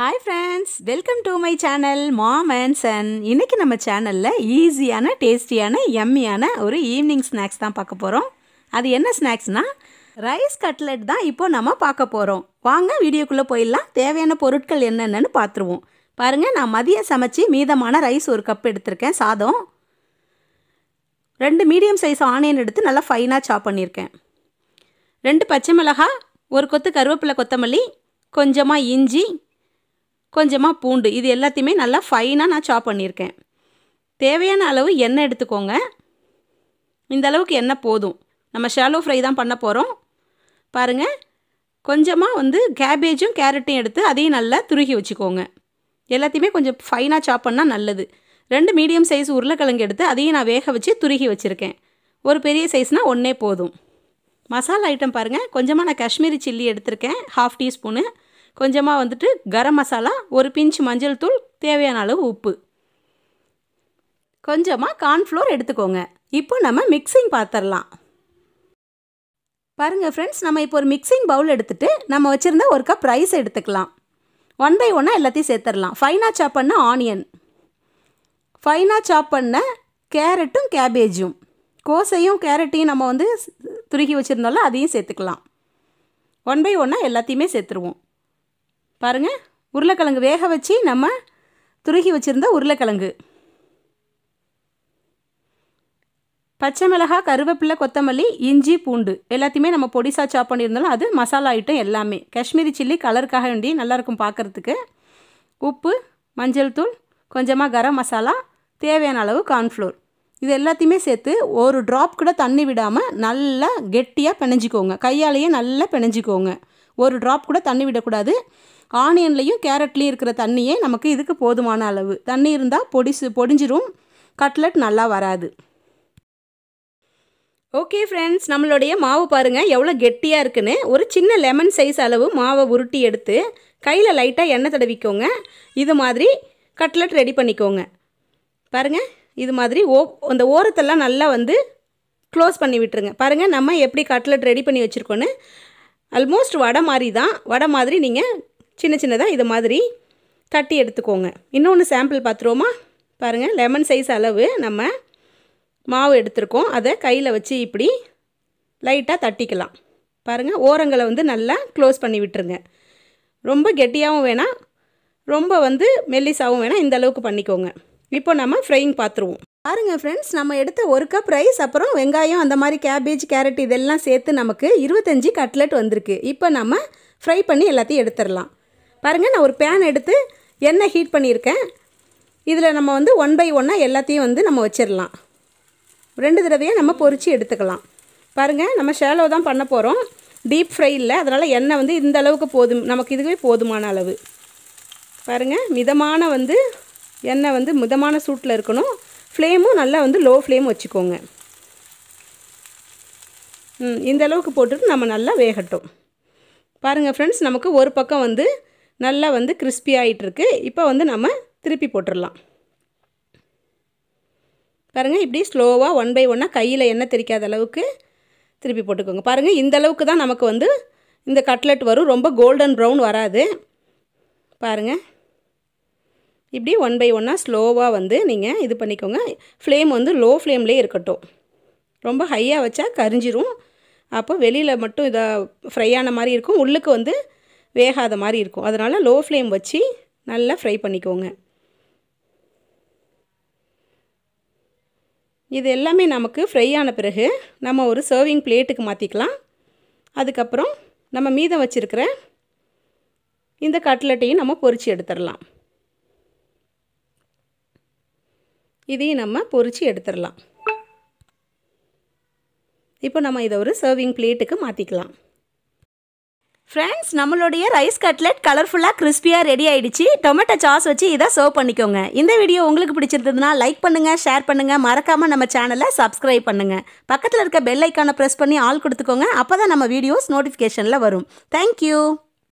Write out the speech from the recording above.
hi friends welcome to my channel mom and son இன்றைக்கி நம்ம சேனலில் ஈஸியான டேஸ்டியான எம்மியான ஒரு ஈவினிங் ஸ்நாக்ஸ் தான் பார்க்க போகிறோம் அது என்ன ஸ்நாக்ஸ்னால் ரைஸ் கட்லெட் தான் இப்போது நம்ம பார்க்க போகிறோம் வாங்க வீடியோக்குள்ளே போயிடலாம் தேவையான பொருட்கள் என்னென்னு பார்த்துருவோம் பாருங்கள் நான் மதியம் சமைச்சி மீதமான ரைஸ் ஒரு கப் எடுத்திருக்கேன் சாதம் ரெண்டு மீடியம் சைஸ் ஆனியன் எடுத்து நல்லா ஃபைனாக சாப் பண்ணியிருக்கேன் ரெண்டு பச்சை மிளகா ஒரு கொத்து கருவேப்பிலை கொத்தமல்லி கொஞ்சமாக இஞ்சி கொஞ்சமாக பூண்டு இது எல்லாத்தையுமே நல்லா ஃபைனாக நான் சாப் பண்ணியிருக்கேன் தேவையான அளவு எண்ணெய் எடுத்துக்கோங்க இந்த அளவுக்கு எண்ணெய் போதும் நம்ம ஷாலோ ஃப்ரை தான் பண்ண போகிறோம் பாருங்கள் கொஞ்சமாக வந்து கேபேஜும் கேரட்டையும் எடுத்து அதையும் நல்லா துருகி வச்சுக்கோங்க எல்லாத்தையுமே கொஞ்சம் ஃபைனாக சாப் பண்ணால் நல்லது ரெண்டு மீடியம் சைஸ் உருளைக்கிழங்கு எடுத்து அதையும் நான் வேக வச்சு துருகி வச்சுருக்கேன் ஒரு பெரிய சைஸ்னால் ஒன்றே போதும் மசாலா ஐட்டம் பாருங்கள் கொஞ்சமாக நான் காஷ்மீரி சில்லி எடுத்திருக்கேன் ஹாஃப் டீஸ்பூனு கொஞ்சமாக வந்துட்டு கரம் மசாலா ஒரு பிஞ்சு மஞ்சள் தூள் தேவையான அளவு உப்பு கொஞ்சமாக கார்ன்ஃப்ளோர் எடுத்துக்கோங்க இப்போ நம்ம மிக்சிங் பார்த்துடலாம் பாருங்கள் ஃப்ரெண்ட்ஸ் நம்ம இப்போ ஒரு மிக்சிங் பவுல் எடுத்துகிட்டு நம்ம வச்சுருந்த ஒரு கப் ரைஸ் எடுத்துக்கலாம் ஒன் பை ஒன்னாக எல்லாத்தையும் சேர்த்துடலாம் ஃபைனாக சாப் பண்ண ஆனியன் ஃபைனாக சாப் பண்ண கேரட்டும் கேபேஜும் கோசையும் கேரட்டையும் நம்ம வந்து துருக்கி வச்சுருந்தாலும் அதையும் சேர்த்துக்கலாம் ஒன் பை ஒன்னாக எல்லாத்தையுமே சேர்த்துருவோம் பாருங்கள் உருளைக்கிழங்கு வேக வச்சு நம்ம துருகி வச்சுருந்த உருளைக்கிழங்கு பச்சை மிளகாய் கருவேப்பிலை கொத்தமல்லி இஞ்சி பூண்டு எல்லாத்தையுமே நம்ம பொடிசாக சாப் பண்ணியிருந்தாலும் அது மசாலா ஐட்டம் எல்லாமே காஷ்மீரி சில்லி கலருக்காக வேண்டி நல்லாயிருக்கும் பார்க்குறதுக்கு உப்பு மஞ்சள் தூள் கொஞ்சமாக கரம் மசாலா தேவையான அளவு கார்ன்ஃப்ளோர் இது எல்லாத்தையுமே சேர்த்து ஒரு ட்ராப் கூட தண்ணி விடாமல் நல்லா கெட்டியாக பிணைஞ்சிக்கோங்க கையாலேயே நல்லா பிணைஞ்சிக்கோங்க ஒரு ட்ராப் கூட தண்ணி விடக்கூடாது ஆனியன்லேயும் கேரட்லேயும் இருக்கிற தண்ணியே நமக்கு இதுக்கு போதுமான அளவு தண்ணி இருந்தால் பொடிசு பொடிஞ்சிரும் கட்லட் நல்லா வராது ஓகே ஃப்ரெண்ட்ஸ் நம்மளுடைய மாவு பாருங்கள் எவ்வளோ கெட்டியாக இருக்குன்னு ஒரு சின்ன லெமன் சைஸ் அளவு மாவை உருட்டி எடுத்து கையில் லைட்டாக எண்ணெய் தடவிக்கோங்க இது மாதிரி கட்லட் ரெடி பண்ணிக்கோங்க பாருங்கள் இது மாதிரி ஓ அந்த ஓரத்தெல்லாம் நல்லா வந்து க்ளோஸ் பண்ணி விட்டுருங்க பாருங்கள் நம்ம எப்படி கட்லட் ரெடி பண்ணி வச்சுருக்கோன்னு ஆல்மோஸ்ட் வடை மாதிரி தான் வடை மாதிரி நீங்கள் சின்ன சின்னதாக இது மாதிரி தட்டி எடுத்துக்கோங்க இன்னொன்று சாம்பிள் பார்த்துருவோமா பாருங்கள் லெமன் சைஸ் அளவு நம்ம மாவு எடுத்திருக்கோம் அதை கையில் வச்சு இப்படி லைட்டாக தட்டிக்கலாம் பாருங்கள் ஓரங்களை வந்து நல்லா க்ளோஸ் பண்ணி விட்டுருங்க ரொம்ப கெட்டியாகவும் வேணாம் ரொம்ப வந்து மெல்லிசாகவும் வேணாம் இந்த அளவுக்கு பண்ணிக்கோங்க இப்போ நம்ம ஃப்ரைங் பார்த்துருவோம் பாருங்கள் ஃப்ரெண்ட்ஸ் நம்ம எடுத்த ஒரு கப் ரைஸ் அப்புறம் வெங்காயம் அந்த மாதிரி கேபேஜ் கேரட் இதெல்லாம் சேர்த்து நமக்கு இருபத்தஞ்சி கட்லெட் வந்திருக்கு இப்போ நம்ம ஃப்ரை பண்ணி எல்லாத்தையும் எடுத்துடலாம் பாருங்கள் நான் ஒரு பேன் எடுத்து எண்ணெய் ஹீட் பண்ணியிருக்கேன் இதில் நம்ம வந்து ஒன் பை ஒன்னாக எல்லாத்தையும் வந்து நம்ம வச்சிடலாம் ரெண்டு தடவையாக நம்ம பொறிச்சு எடுத்துக்கலாம் பாருங்கள் நம்ம ஷேலோ தான் பண்ண போகிறோம் டீப் ஃப்ரை இல்லை அதனால் எண்ணெய் வந்து இந்த அளவுக்கு போதும் நமக்கு இதுவே போதுமான அளவு பாருங்கள் மிதமான வந்து எண்ணெய் வந்து மிதமான சூட்டில் இருக்கணும் ஃப்ளேமும் நல்லா வந்து லோ ஃப்ளேம் வச்சுக்கோங்க இந்த அளவுக்கு போட்டுட்டு நம்ம நல்லா வேகட்டும் பாருங்கள் ஃப்ரெண்ட்ஸ் நமக்கு ஒரு பக்கம் வந்து நல்லா வந்து கிறிஸ்பி ஆகிட்டுருக்கு இப்போ வந்து நம்ம திருப்பி போட்டுடலாம் பாருங்கள் இப்படி ஸ்லோவாக ஒன் பை ஒன்னாக கையில் எண்ணெய் தெரிக்காத அளவுக்கு திருப்பி போட்டுக்கோங்க பாருங்கள் இந்த அளவுக்கு தான் நமக்கு வந்து இந்த கட்லெட் வரும் ரொம்ப கோல்டன் ப்ரௌன் வராது பாருங்கள் இப்படி ஒன் பை ஒன்னாக ஸ்லோவாக வந்து நீங்கள் இது பண்ணிக்கோங்க ஃப்ளேம் வந்து லோ ஃப்ளேம்லேயே இருக்கட்டும் ரொம்ப ஹையாக வச்சா கரிஞ்சிரும் அப்போ வெளியில் மட்டும் இதாக ஃப்ரை ஆன மாதிரி இருக்கும் உள்ளுக்கு வந்து வேகாத மாதிரி இருக்கும் அதனால் லோ ஃப்ளேம் வச்சு நல்லா ஃப்ரை பண்ணிக்கோங்க இது எல்லாமே நமக்கு ஃப்ரை ஆன பிறகு நம்ம ஒரு சர்விங் பிளேட்டுக்கு மாற்றிக்கலாம் அதுக்கப்புறம் நம்ம மீதம் வச்சுருக்கிற இந்த கட்லட்டையும் நம்ம பொறிச்சு எடுத்துடலாம் இதையும் நம்ம பொறிச்சு எடுத்துடலாம் இப்போ நம்ம இதை ஒரு சர்விங் பிளேட்டுக்கு மாற்றிக்கலாம் ஃப்ரெண்ட்ஸ் நம்மளுடைய ரைஸ் கட்லெட் கலர்ஃபுல்லாக கிறிஸ்பியாக ரெடி ஆகிடுச்சு டொமேட்டோ சாஸ் வச்சு இதை சர்வ் பண்ணிக்கோங்க இந்த வீடியோ உங்களுக்கு பிடிச்சிருந்ததுன்னா லைக் பண்ணுங்கள் ஷேர் பண்ணுங்கள் மறக்காமல் நம்ம சேனலை சப்ஸ்கிரைப் பண்ணுங்கள் பக்கத்தில் இருக்க பெல் ஐக்கானை ப்ரெஸ் பண்ணி ஆள் கொடுத்துக்கோங்க அப்போ தான் நம்ம வீடியோஸ் நோட்டிஃபிகேஷனில் வரும் தேங்க்யூ